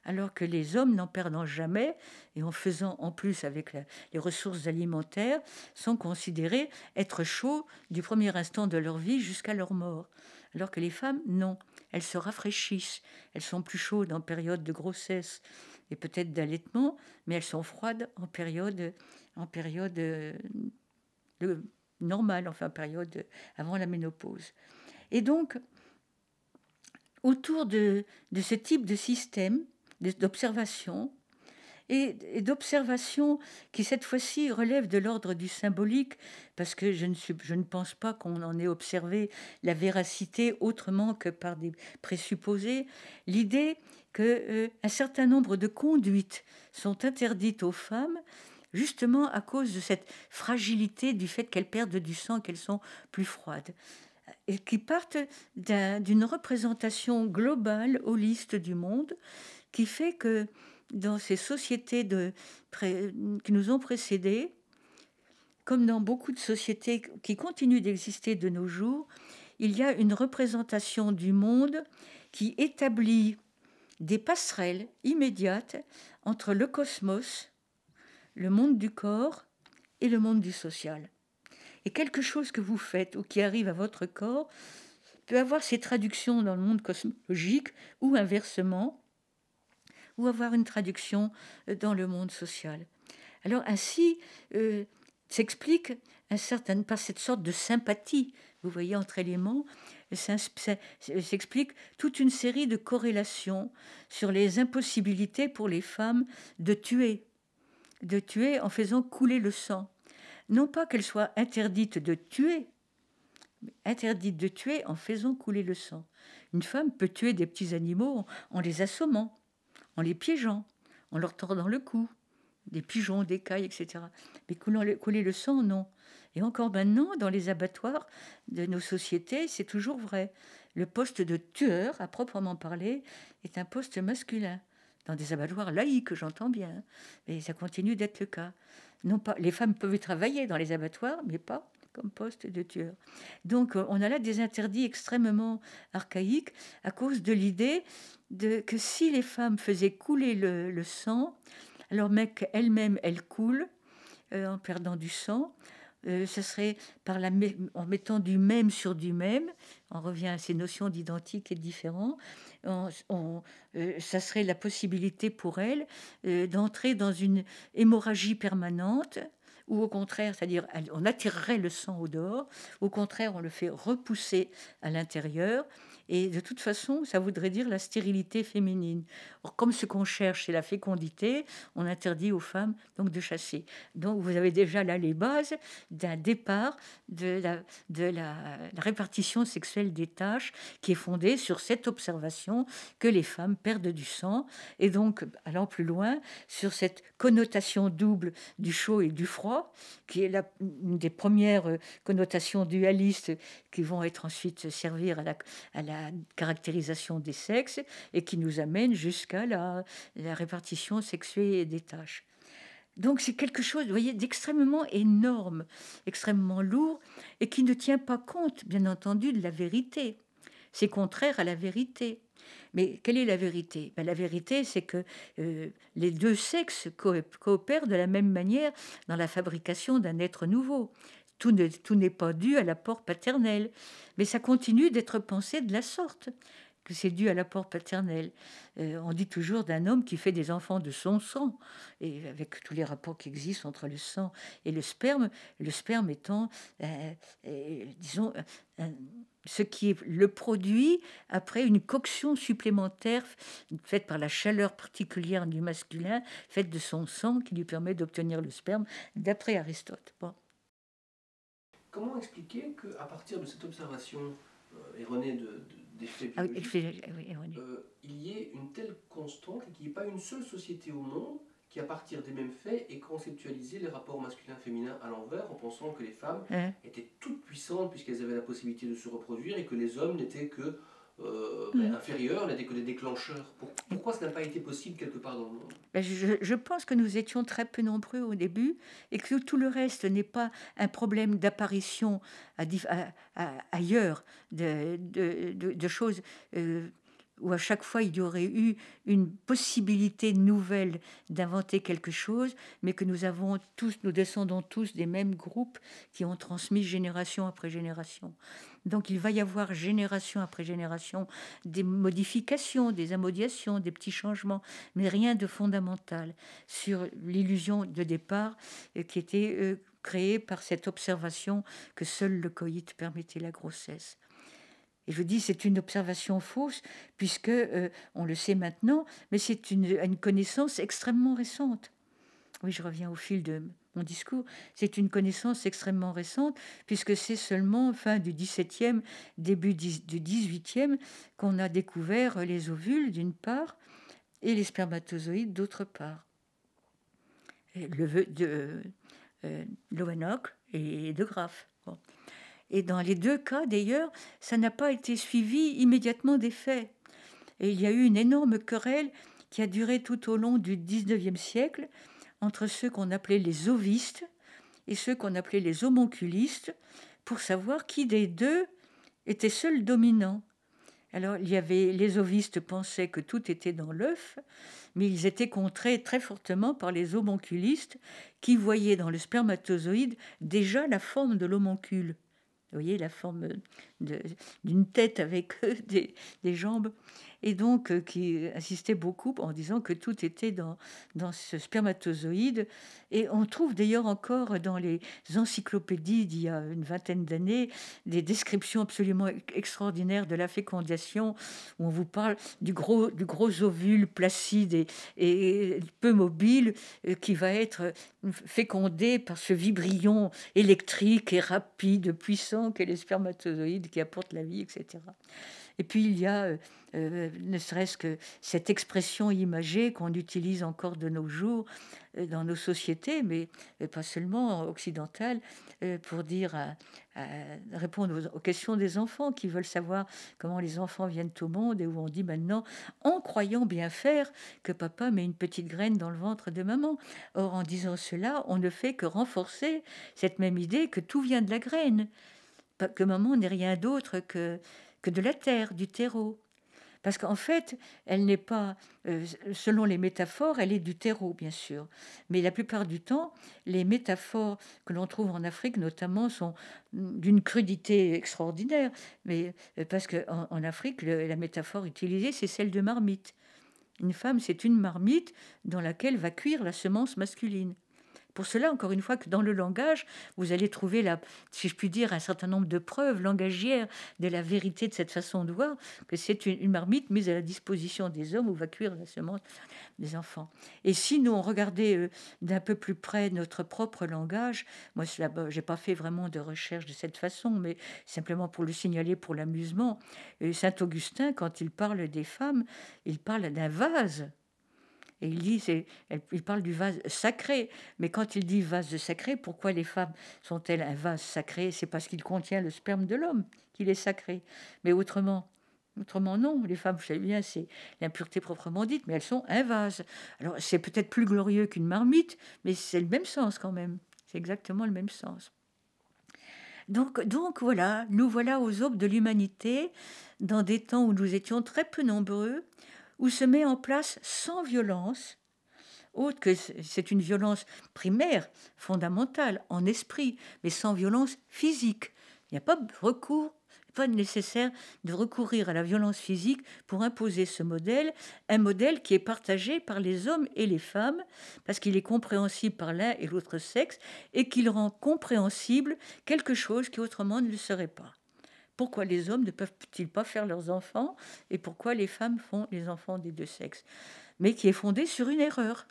Alors que les hommes, n'en perdant jamais, et en faisant en plus avec les ressources alimentaires, sont considérés être chauds du premier instant de leur vie jusqu'à leur mort. Alors que les femmes, non, elles se rafraîchissent, elles sont plus chaudes en période de grossesse et peut-être d'allaitement, mais elles sont froides en période, en période euh, de, de normal enfin période avant la ménopause. Et donc, autour de, ce type de système d'observation, et, d'observation qui cette fois-ci relève de l'ordre du symbolique, parce que je ne, je ne pense pas qu'on en ait observé la véracité autrement que par des présupposés, l'idée que euh, un certain nombre de conduites sont interdites aux femmes justement à cause de cette fragilité du fait qu'elles perdent du sang, qu'elles sont plus froides, et qui partent d'une représentation globale, holiste du monde, qui fait que dans ces sociétés qui nous ont précédés, comme dans beaucoup de sociétés qui continuent d'exister de nos jours, il y a une représentation du monde qui établit des passerelles immédiates entre le cosmos, le monde du corps et le monde du social. Et quelque chose que vous faites ou qui arrive à votre corps peut avoir ses traductions dans le monde cosmologique ou inversement, ou avoir une traduction euh, dans le monde social. Alors ainsi euh, s'explique un certain, par cette sorte de sympathie, vous voyez, entre éléments, s'explique toute une série de corrélations sur les impossibilités pour les femmes de tuer de tuer en faisant couler le sang. Non pas qu'elle soit interdite de tuer, mais interdite de tuer en faisant couler le sang. Une femme peut tuer des petits animaux en les assommant, en les piégeant, en leur tordant le cou, des pigeons, des cailles, etc. Mais couler le sang, non. Et encore maintenant, dans les abattoirs de nos sociétés, c'est toujours vrai. Le poste de tueur, à proprement parler, est un poste masculin dans des abattoirs laïques, j'entends bien, mais ça continue d'être le cas. Non pas, les femmes peuvent travailler dans les abattoirs, mais pas comme poste de tueur. Donc euh, on a là des interdits extrêmement archaïques à cause de l'idée de, que si les femmes faisaient couler le, sang, alors mec, elles-mêmes, elles coulent euh, en perdant du sang. Euh, ce serait en mettant du même sur du même, on revient à ces notions d'identique et de différent, on, euh, ça serait la possibilité pour elle euh, d'entrer dans une hémorragie permanente, ou au contraire, c'est-à-dire on attirerait le sang au dehors, au contraire on le fait repousser à l'intérieur, et de toute façon, ça voudrait dire la stérilité féminine. comme ce qu'on cherche, c'est la fécondité, on interdit aux femmes donc de chasser. Donc, vous avez déjà là les bases d'un départ de, la, de la, répartition sexuelle des tâches qui est fondée sur cette observation que les femmes perdent du sang. Et donc, allant plus loin, sur cette connotation double du chaud et du froid, qui est la, une des premières connotations dualistes qui vont être ensuite servir à la la caractérisation des sexes et qui nous amène jusqu'à la, répartition sexuée des tâches. Donc c'est quelque chose, vous voyez, d'extrêmement énorme, extrêmement lourd, et qui ne tient pas compte, bien entendu, de la vérité. C'est contraire à la vérité. Mais quelle est la vérité ben, La vérité, c'est que euh, les deux sexes coopèrent de la même manière dans la fabrication d'un être nouveau. Tout n'est, pas dû à l'apport paternel, mais ça continue d'être pensé de la sorte que c'est dû à l'apport paternel. Euh, on dit toujours d'un homme qui fait des enfants de son sang, et avec tous les rapports qui existent entre le sang et le sperme, le sperme étant, euh, euh, disons, ce qui est le produit après une coction supplémentaire faite par la chaleur particulière du masculin, faite de son sang qui lui permet d'obtenir le sperme, d'après Aristote. Comment expliquer qu'à partir de cette observation euh, erronée de, des faits ah ah euh, il y ait une telle constante et qu'il n'y ait pas une seule société au monde qui, à partir des mêmes faits, ait conceptualisé les rapports masculins-féminins à l'envers en pensant que les femmes hein étaient toutes puissantes puisqu'elles avaient la possibilité de se reproduire et que les hommes n'étaient que euh, mm. inférieure, la des, déclencheurs. Pourquoi ça n'a pas été possible quelque part dans le monde ben, je, pense que nous étions très peu nombreux au début et que tout le reste n'est pas un problème d'apparition ailleurs de, choses. Euh, où à chaque fois il y aurait eu une possibilité nouvelle d'inventer quelque chose, mais que nous avons tous, nous descendons tous des mêmes groupes qui ont transmis génération après génération. Donc il va y avoir génération après génération des modifications, des amodiations, des petits changements, mais rien de fondamental sur l'illusion de départ euh, qui était euh, créée par cette observation que seul le coït permettait la grossesse. Et je dis c'est une observation fausse puisque euh, on le sait maintenant, mais c'est une, une connaissance extrêmement récente. Oui, je reviens au fil de mon discours, c'est une connaissance extrêmement récente, puisque c'est seulement fin du 17e, début du 18e, qu'on a découvert les ovules d'une part et les spermatozoïdes d'autre part. Et le, de, euh, et de Graff. Et dans les deux cas, d'ailleurs, ça n'a pas été suivi immédiatement des faits. Et il y a eu une énorme querelle qui a duré tout au long du 19e siècle entre ceux qu'on appelait les ovistes et ceux qu'on appelait les homonculistes pour savoir qui des deux était seul dominant. Alors, il y avait, les ovistes pensaient que tout était dans l'œuf, mais ils étaient contrés très fortement par les homonculistes qui voyaient dans le spermatozoïde déjà la forme de l'homoncule. Vous voyez la forme d'une tête avec des jambes et donc euh, qui insistait beaucoup en disant que tout était dans, dans ce spermatozoïde. Et on trouve d'ailleurs encore dans les encyclopédies d'il y a une vingtaine d'années des descriptions absolument extraordinaires de la fécondation, où on vous parle du gros, du gros ovule placide et, peu mobile euh, qui va être euh, fécondé par ce vibrion électrique et rapide, puissant qu'est le spermatozoïde qui apporte la vie, etc. Et puis il y a, euh, euh, ne serait-ce que cette expression imagée qu'on utilise encore de nos jours euh, dans nos sociétés, mais pas seulement occidentales, pour dire, répondre aux, questions des enfants qui veulent savoir comment les enfants viennent au monde et où on dit maintenant, en croyant bien faire, que papa met une petite graine dans le ventre de maman. Or, en disant cela, on ne fait que renforcer cette même idée que tout vient de la graine, que maman n'est rien d'autre que que de la terre, du terreau. Parce qu'en fait, elle n'est pas, euh, selon les métaphores, elle est du terreau, bien sûr. Mais la plupart du temps, les métaphores que l'on trouve en Afrique, notamment, sont d'une crudité extraordinaire. Mais euh, parce qu'en Afrique, la métaphore utilisée, c'est celle de marmite. Une femme, c'est une marmite dans laquelle va cuire la semence masculine. Pour cela, encore une fois, que dans le langage, vous allez trouver, la, si je puis dire, un certain nombre de preuves langagières de la vérité de cette façon de voir, que c'est une, marmite mise à la disposition des hommes où va cuire la semence des enfants. Et si nous, on regardait euh, d'un peu plus près notre propre langage, moi, bah, je n'ai pas fait vraiment de recherche de cette façon, mais simplement pour le signaler, pour l'amusement, euh, Saint-Augustin, quand il parle des femmes, il parle d'un vase et il parle du vase sacré. Mais quand il dit vase sacré, pourquoi les femmes sont-elles un vase sacré C'est parce qu'il contient le sperme de l'homme qu'il est sacré. Mais autrement, Autrement, non. Les femmes, vous savez bien, c'est l'impureté proprement dite, mais elles sont un vase. Alors, c'est peut-être plus glorieux qu'une marmite, mais c'est le même sens quand même. C'est exactement le même sens. Donc, donc voilà, nous voilà aux aubes de l'humanité, dans des temps où nous étions très peu nombreux, où se met en place sans violence, autre que c'est une violence primaire, fondamentale, en esprit, mais sans violence physique. Il n'y a pas recours pas nécessaire de recourir à la violence physique pour imposer ce modèle, un modèle qui est partagé par les hommes et les femmes, parce qu'il est compréhensible par l'un et l'autre sexe, et qu'il rend compréhensible quelque chose qui autrement ne le serait pas. Pourquoi les hommes ne peuvent-ils pas faire leurs enfants et pourquoi les femmes font les enfants des deux sexes Mais qui est fondée sur une erreur.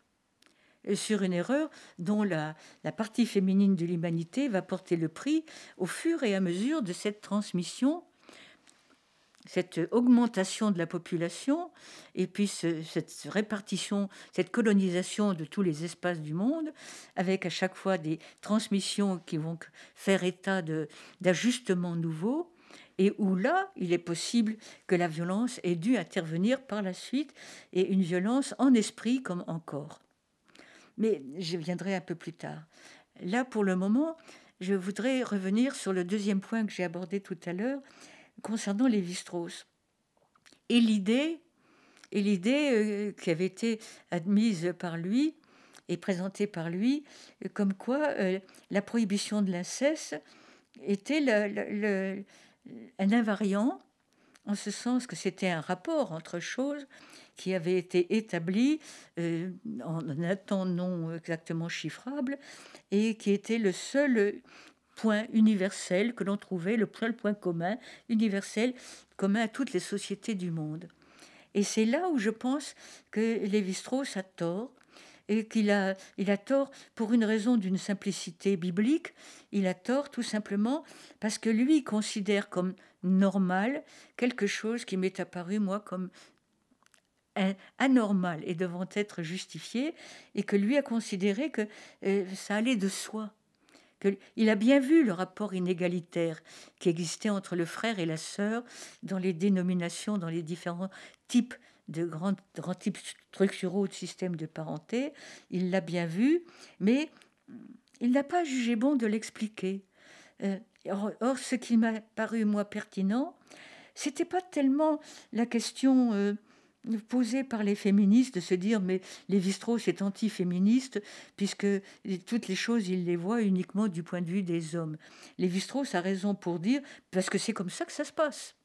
Sur une erreur dont la, partie féminine de l'humanité va porter le prix au fur et à mesure de cette transmission cette augmentation de la population et puis cette répartition, cette colonisation de tous les espaces du monde, avec à chaque fois des transmissions qui vont faire état d'ajustements nouveaux, et où là, il est possible que la violence ait dû intervenir par la suite, et une violence en esprit comme en corps. Mais je viendrai un peu plus tard. Là, pour le moment, je voudrais revenir sur le deuxième point que j'ai abordé tout à l'heure concernant les strauss Et l'idée, et l'idée euh, qui avait été admise par lui et présentée par lui comme quoi euh, la prohibition de l'inceste était le, le un invariant en ce sens que c'était un rapport entre choses qui avait été établi euh, en un temps non exactement chiffrable et qui était le seul point universel que l'on trouvait, le seul point commun universel commun à toutes les sociétés du monde. Et c'est là où je pense que Lévi-Strauss a tort et qu'il a, il a tort pour une raison d'une simplicité biblique, il a tort tout simplement parce que lui considère comme normal quelque chose qui m'est apparu moi comme anormal et devant être justifié, et que lui a considéré que euh, ça allait de soi. Que, il a bien vu le rapport inégalitaire qui existait entre le frère et la sœur dans les dénominations, dans les différents types de grands, types structuraux de système de parenté. Il l'a bien vu, mais il n'a pas jugé bon de l'expliquer. Euh, or, ce qui m'a paru, moi, pertinent, c'était pas tellement la question euh, posée par les féministes de se dire mais les strauss est anti-féministe puisque toutes les choses il les voit uniquement du point de vue des hommes. Lévi-Strauss a raison pour dire parce que c'est comme ça que ça se passe.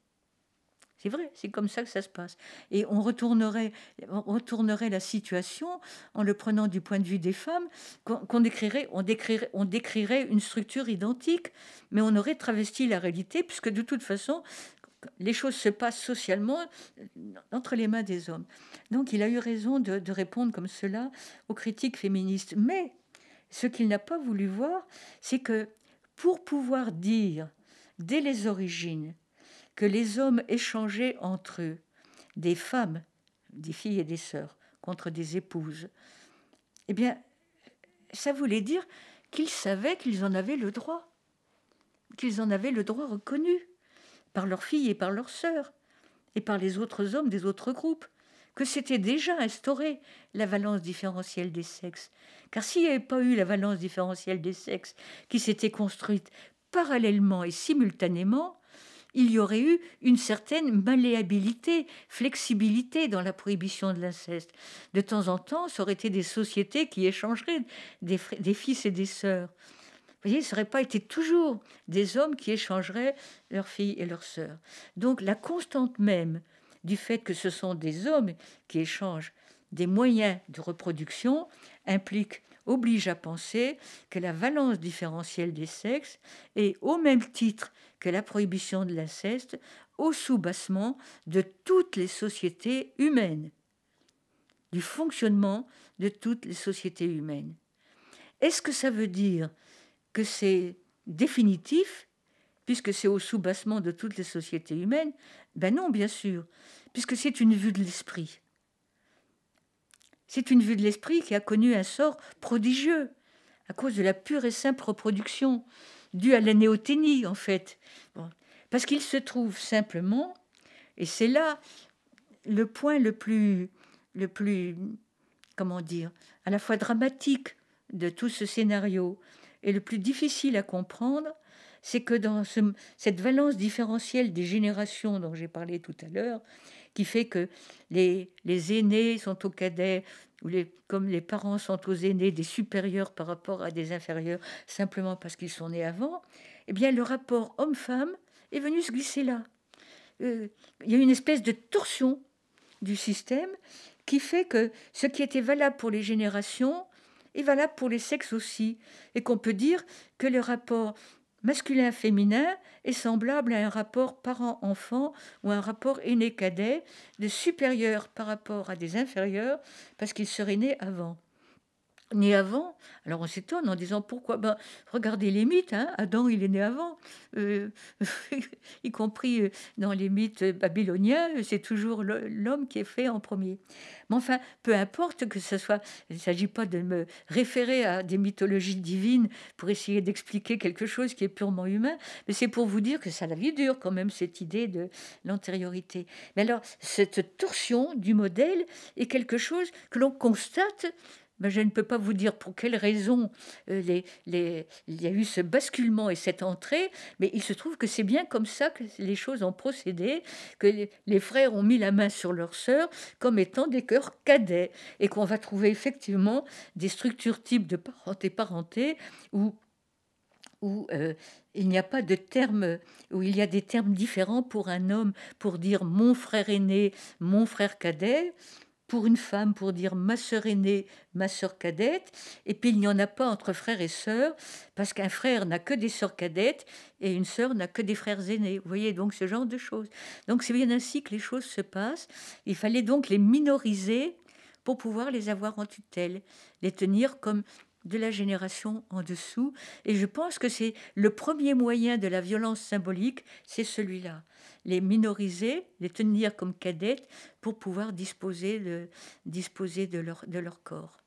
C'est vrai, c'est comme ça que ça se passe. Et on retournerait, retournerait la situation en le prenant du point de vue des femmes, qu'on décrirait, on décrirait, on décrirait une structure identique, mais on aurait travesti la réalité, puisque de toute façon, les choses se passent socialement euh, entre les mains des hommes. Donc il a eu raison de répondre comme cela aux critiques féministes. Mais ce qu'il n'a pas voulu voir, c'est que pour pouvoir dire dès les origines que les hommes échangeaient entre eux des femmes, des filles et des sœurs, contre des épouses, eh bien, ça voulait dire qu'ils savaient qu'ils en avaient le droit, qu'ils en avaient le droit reconnu par leurs filles et par leurs sœurs, et par les autres hommes des autres groupes, que c'était déjà instauré la valence différentielle des sexes. Car s'il n'y avait pas eu la valence différentielle des sexes qui s'était construite parallèlement et simultanément, il y aurait eu une certaine malléabilité, flexibilité dans la prohibition de l'inceste. De temps en temps, ça aurait été des sociétés qui échangeraient des, fils et des sœurs. Vous voyez, ça n'aurait pas été toujours des hommes qui échangeraient leurs filles et leurs sœurs. Donc la constante même du fait que ce sont des hommes qui échangent des moyens de reproduction implique oblige à penser que la valence différentielle des sexes est, au même titre que la prohibition de l'inceste, au soubassement de toutes les sociétés humaines, du fonctionnement de toutes les sociétés humaines. Est-ce que ça veut dire que c'est définitif, puisque c'est au soubassement de toutes les sociétés humaines Ben non, bien sûr, puisque c'est une vue de l'esprit. C'est une vue de l'esprit qui a connu un sort prodigieux à cause de la pure et simple reproduction due à la néothénie en fait. Parce qu'il se trouve simplement, et c'est là le point le plus, le plus, comment dire, à la fois dramatique de tout ce scénario et le plus difficile à comprendre, c'est que dans cette valence différentielle des générations dont j'ai parlé tout à l'heure, qui fait que les, les aînés sont aux cadets, ou les, comme les parents sont aux aînés des supérieurs par rapport à des inférieurs, simplement parce qu'ils sont nés avant, eh bien le rapport homme-femme est venu se glisser là. Euh, il y a une espèce de torsion du système qui fait que ce qui était valable pour les générations est valable pour les sexes aussi, et qu'on peut dire que le rapport masculin-féminin est semblable à un rapport parent-enfant ou un rapport aîné-cadet, de supérieurs par rapport à des inférieurs parce qu'il serait né avant né avant. Alors on s'étonne en disant pourquoi ben, Regardez les mythes, hein. Adam il est né avant, euh, y compris euh, dans les mythes babyloniens, c'est toujours l'homme qui est fait en premier. Mais enfin, peu importe que ce soit, il ne s'agit pas de me référer à des mythologies divines pour essayer d'expliquer quelque chose qui est purement humain, mais c'est pour vous dire que ça la vie dure quand même, cette idée de l'antériorité. Mais alors, cette torsion du modèle est quelque chose que l'on constate ben, je ne peux pas vous dire pour quelles raisons euh, il y a eu ce basculement et cette entrée, mais il se trouve que c'est bien comme ça que les choses ont procédé, que les, frères ont mis la main sur leur sœurs comme étant des cœurs cadets, et qu'on va trouver effectivement des structures types de parenté-parenté où euh, il n'y a pas de terme, où il y a des termes différents pour un homme, pour dire mon frère aîné, mon frère cadet, pour une femme pour dire ma sœur aînée, ma sœur cadette. Et puis il n'y en a pas entre frères et sœurs parce qu'un frère n'a que des sœurs cadettes et une sœur n'a que des frères aînés. Vous voyez donc ce genre de choses. Donc c'est bien ainsi que les choses se passent. Il fallait donc les minoriser pour pouvoir les avoir en tutelle, les tenir comme de la génération en dessous. Et je pense que c'est le premier moyen de la violence symbolique, c'est celui-là. Les minoriser, les tenir comme cadettes pour pouvoir disposer de, disposer de leur corps.